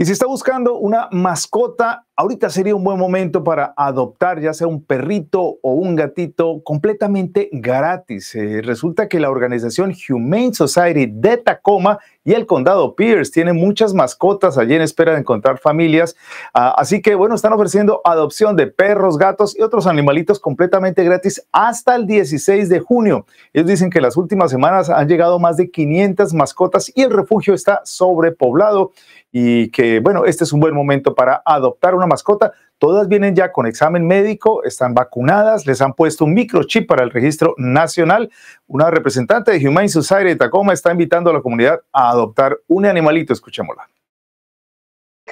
Y si está buscando una mascota, ahorita sería un buen momento para adoptar ya sea un perrito o un gatito completamente gratis. Eh, resulta que la organización Humane Society de Tacoma y el condado Pierce tienen muchas mascotas allí en espera de encontrar familias. Ah, así que bueno, están ofreciendo adopción de perros, gatos y otros animalitos completamente gratis hasta el 16 de junio. Ellos dicen que las últimas semanas han llegado más de 500 mascotas y el refugio está sobrepoblado y que eh, bueno, este es un buen momento para adoptar una mascota. Todas vienen ya con examen médico, están vacunadas, les han puesto un microchip para el registro nacional. Una representante de Humane Society de Tacoma está invitando a la comunidad a adoptar un animalito. Escuchémosla.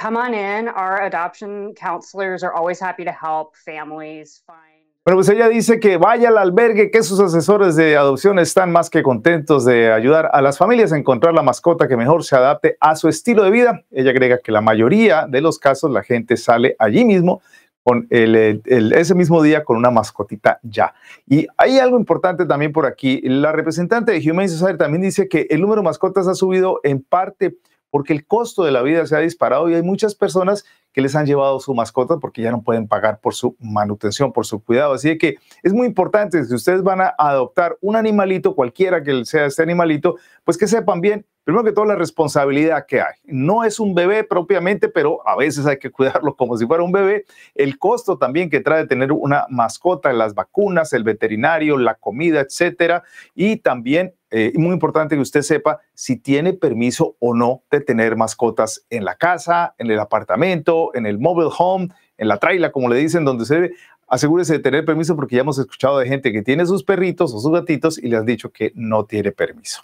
Come on in. Our adoption counselors are always happy to help families find. Bueno, pues ella dice que vaya al albergue, que sus asesores de adopción están más que contentos de ayudar a las familias a encontrar la mascota que mejor se adapte a su estilo de vida. Ella agrega que la mayoría de los casos la gente sale allí mismo con el, ese mismo día con una mascotita ya. Y hay algo importante también por aquí. La representante de Human Society también dice que el número de mascotas ha subido en parte porque el costo de la vida se ha disparado y hay muchas personas que les han llevado su mascota porque ya no pueden pagar por su manutención, por su cuidado. Así que es muy importante, si ustedes van a adoptar un animalito, cualquiera que sea este animalito, pues que sepan bien, primero que todo, la responsabilidad que hay. No es un bebé propiamente, pero a veces hay que cuidarlo como si fuera un bebé. El costo también que trae tener una mascota, las vacunas, el veterinario, la comida, etcétera. Y también eh, muy importante que usted sepa si tiene permiso o no de tener mascotas en la casa, en el apartamento, en el mobile home, en la traila, como le dicen, donde se asegúrese de tener permiso porque ya hemos escuchado de gente que tiene sus perritos o sus gatitos y le han dicho que no tiene permiso.